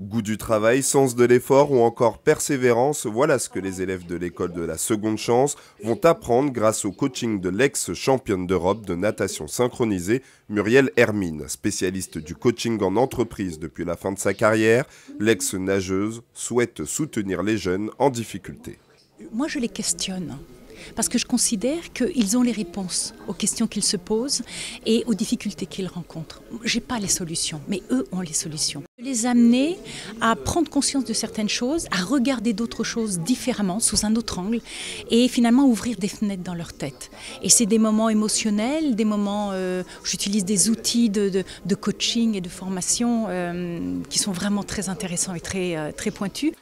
Goût du travail, sens de l'effort ou encore persévérance, voilà ce que les élèves de l'école de la seconde chance vont apprendre grâce au coaching de l'ex-championne d'Europe de natation synchronisée, Muriel Hermine, spécialiste du coaching en entreprise depuis la fin de sa carrière. L'ex-nageuse souhaite soutenir les jeunes en difficulté. Moi, je les questionne parce que je considère qu'ils ont les réponses aux questions qu'ils se posent et aux difficultés qu'ils rencontrent. Je n'ai pas les solutions, mais eux ont les solutions. Les amener à prendre conscience de certaines choses, à regarder d'autres choses différemment, sous un autre angle, et finalement ouvrir des fenêtres dans leur tête. Et c'est des moments émotionnels, des moments euh, où j'utilise des outils de, coaching et de formation euh, qui sont vraiment très intéressants et très, euh, très pointus.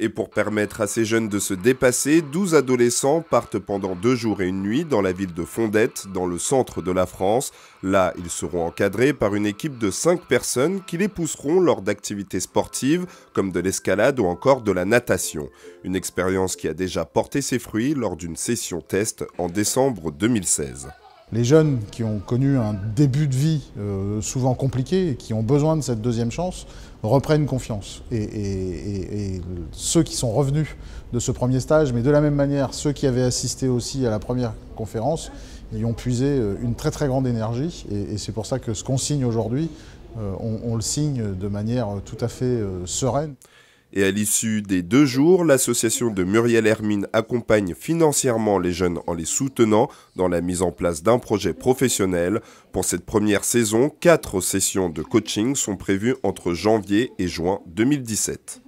Et pour permettre à ces jeunes de se dépasser, 12 adolescents partent pendant deux jours et une nuit dans la ville de Fondette, dans le centre de la France. Là, ils seront encadrés par une équipe de 5 personnes qui les pousseront lors d'activités sportives comme de l'escalade ou encore de la natation. Une expérience qui a déjà porté ses fruits lors d'une session test en décembre 2016 les jeunes qui ont connu un début de vie euh, souvent compliqué et qui ont besoin de cette deuxième chance reprennent confiance. Et, ceux qui sont revenus de ce premier stage, mais de la même manière, ceux qui avaient assisté aussi à la première conférence, y ont puisé euh, une très très grande énergie. Et, c'est pour ça que ce qu'on signe aujourd'hui, euh, on, le signe de manière tout à fait sereine. Et à l'issue des deux jours, l'association de Muriel Hermine accompagne financièrement les jeunes en les soutenant dans la mise en place d'un projet professionnel. Pour cette première saison, quatre sessions de coaching sont prévues entre janvier et juin 2017.